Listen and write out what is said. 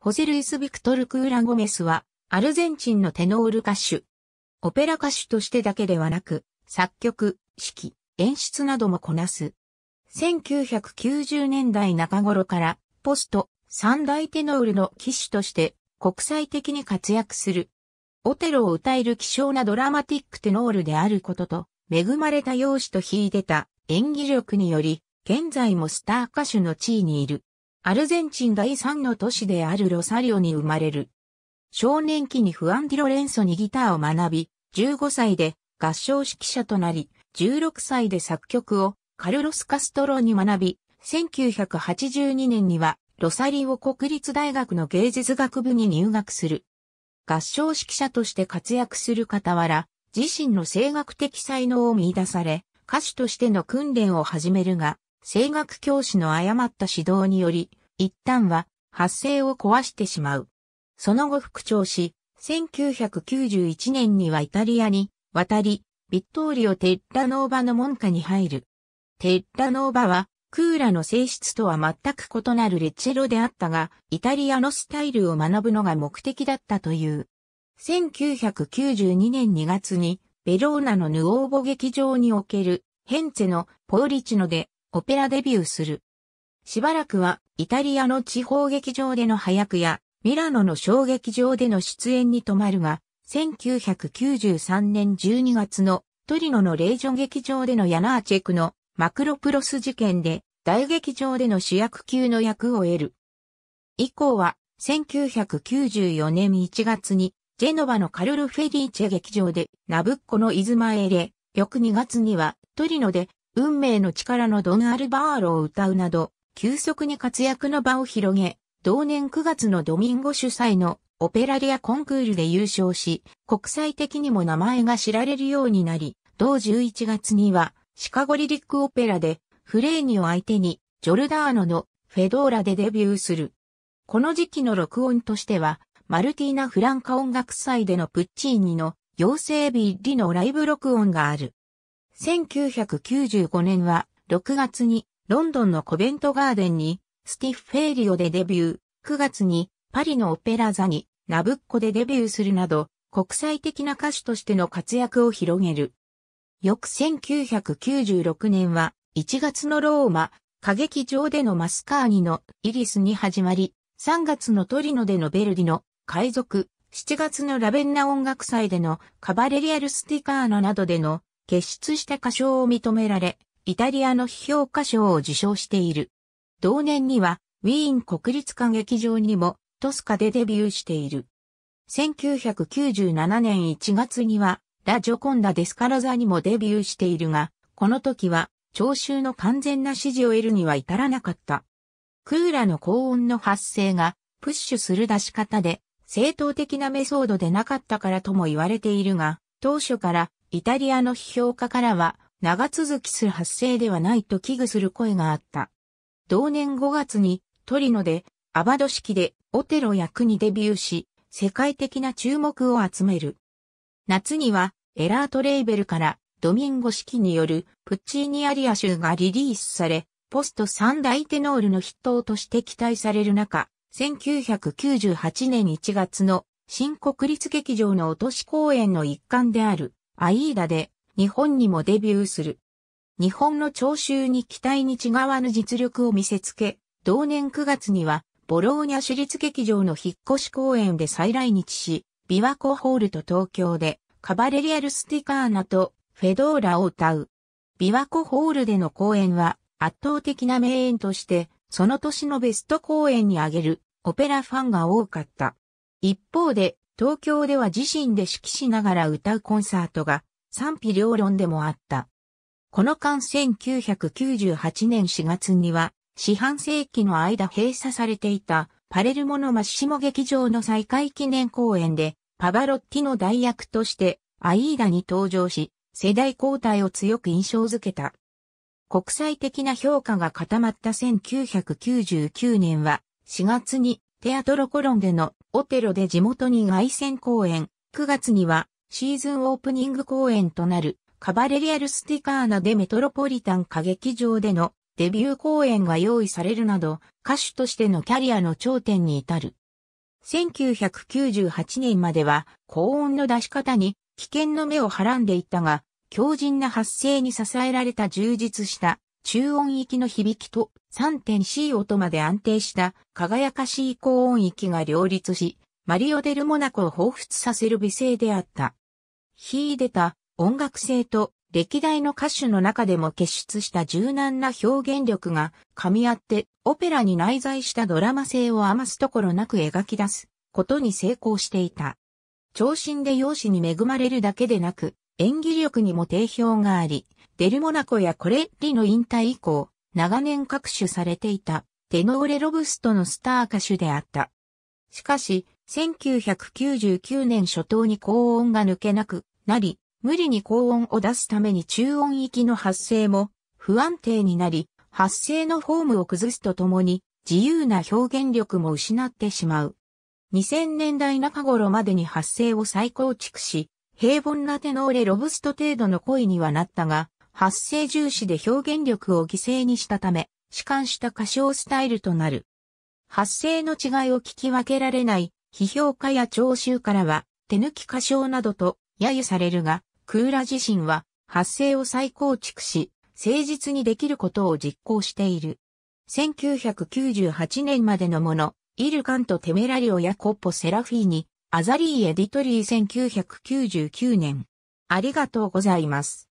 ホゼルイス・ビクトル・クーラ・ゴメスは、アルゼンチンのテノール歌手。オペラ歌手としてだけではなく、作曲、指揮、演出などもこなす。1990年代中頃から、ポスト、三大テノールの騎手として、国際的に活躍する。オテロを歌える希少なドラマティックテノールであることと、恵まれた容姿と秀でた演技力により、現在もスター歌手の地位にいる。アルゼンチン第3の都市であるロサリオに生まれる。少年期にフアンディ・ロレンソにギターを学び、15歳で合唱指揮者となり、16歳で作曲をカルロス・カストロに学び、1982年にはロサリオ国立大学の芸術学部に入学する。合唱指揮者として活躍する傍ら、自身の声楽的才能を見出され、歌手としての訓練を始めるが、声楽教師の誤った指導により、一旦は発声を壊してしまう。その後復調し、1991年にはイタリアに渡り、ビットーリオ・テッラノーバの門下に入る。テッラノーバは、クーラの性質とは全く異なるレチェロであったが、イタリアのスタイルを学ぶのが目的だったという。1992年2月に、ベローナのヌオーボ劇場における、ヘンツェのポーリチノでオペラデビューする。しばらくはイタリアの地方劇場での早くやミラノの小劇場での出演に止まるが、1993年12月のトリノのレジョン劇場でのヤナーチェクのマクロプロス事件で大劇場での主役級の役を得る。以降は1994年1月にジェノバのカルル・フェリーチェ劇場でナブッコのイズマエレ、翌2月にはトリノで運命の力のドン・アルバーロを歌うなど、急速に活躍の場を広げ、同年9月のドミンゴ主催のオペラリアコンクールで優勝し、国際的にも名前が知られるようになり、同11月にはシカゴリリックオペラでフレーニを相手にジョルダーノのフェドーラでデビューする。この時期の録音としては、マルティーナ・フランカ音楽祭でのプッチーニの妖精ビッリのライブ録音がある。1995年は6月にロンドンのコベントガーデンにスティッフェイリオでデビュー、9月にパリのオペラ座にナブッコでデビューするなど国際的な歌手としての活躍を広げる。翌1996年は1月のローマ、歌劇場でのマスカーニのイリスに始まり、3月のトリノでのベルディの海賊、7月のラベンナ音楽祭でのカバレリアルスティカーノなどでの傑出した歌唱を認められ、イタリアの批評歌唱を受賞している。同年には、ウィーン国立歌劇場にも、トスカでデビューしている。1997年1月には、ラジョコンダ・デスカラザにもデビューしているが、この時は、聴衆の完全な支持を得るには至らなかった。クーラの高音の発生が、プッシュする出し方で、正当的なメソードでなかったからとも言われているが、当初からイタリアの批評家からは、長続きする発生ではないと危惧する声があった。同年5月にトリノでアバド式でオテロ役にデビューし、世界的な注目を集める。夏にはエラートレーベルからドミンゴ式によるプッチーニアリア州がリリースされ、ポスト三大テノールの筆頭として期待される中、1998年1月の新国立劇場の落とし公演の一環であるアイーダで日本にもデビューする。日本の聴衆に期待に違わぬ実力を見せつけ、同年9月にはボローニャ市立劇場の引っ越し公演で再来日し、琵琶湖ホールと東京でカバレリアルスティカーナとフェドーラを歌う。琵琶湖ホールでの公演は圧倒的な名演として、その年のベスト公演に挙げるオペラファンが多かった。一方で、東京では自身で指揮しながら歌うコンサートが賛否両論でもあった。この間1998年4月には、四半世紀の間閉鎖されていたパレルモのマッシモ劇場の再開記念公演で、パバロッティの代役としてアイーダに登場し、世代交代を強く印象づけた。国際的な評価が固まった1999年は4月にテアトロコロンでのオテロで地元に凱旋公演、9月にはシーズンオープニング公演となるカバレリアルスティカーナでメトロポリタン歌劇場でのデビュー公演が用意されるなど歌手としてのキャリアの頂点に至る。1998年までは高音の出し方に危険の目をはらんでいったが強靭な発声に支えられた充実した中音域の響きと 3.C 音まで安定した輝かしい高音域が両立し、マリオ・デル・モナコを彷彿させる美声であった。秀でた音楽性と歴代の歌手の中でも結出した柔軟な表現力が噛み合ってオペラに内在したドラマ性を余すところなく描き出すことに成功していた。長身で容姿に恵まれるだけでなく演技力にも定評があり、デルモナコやコレッリの引退以降、長年各種されていた、テノーレ・ロブストのスター歌手であった。しかし、1999年初頭に高音が抜けなくなり、無理に高音を出すために中音域の発声も不安定になり、発声のフォームを崩すとともに、自由な表現力も失ってしまう。2000年代中頃までに発声を再構築し、平凡なテノーレ・ロブスト程度の声にはなったが、発声重視で表現力を犠牲にしたため、弛緩した歌唱スタイルとなる。発声の違いを聞き分けられない、批評家や聴衆からは、手抜き歌唱などと、揶揄されるが、クーラ自身は、発声を再構築し、誠実にできることを実行している。1998年までのもの、イルカンとテメラリオやコッポセラフィーニ、アザリーエディトリー1999年。ありがとうございます。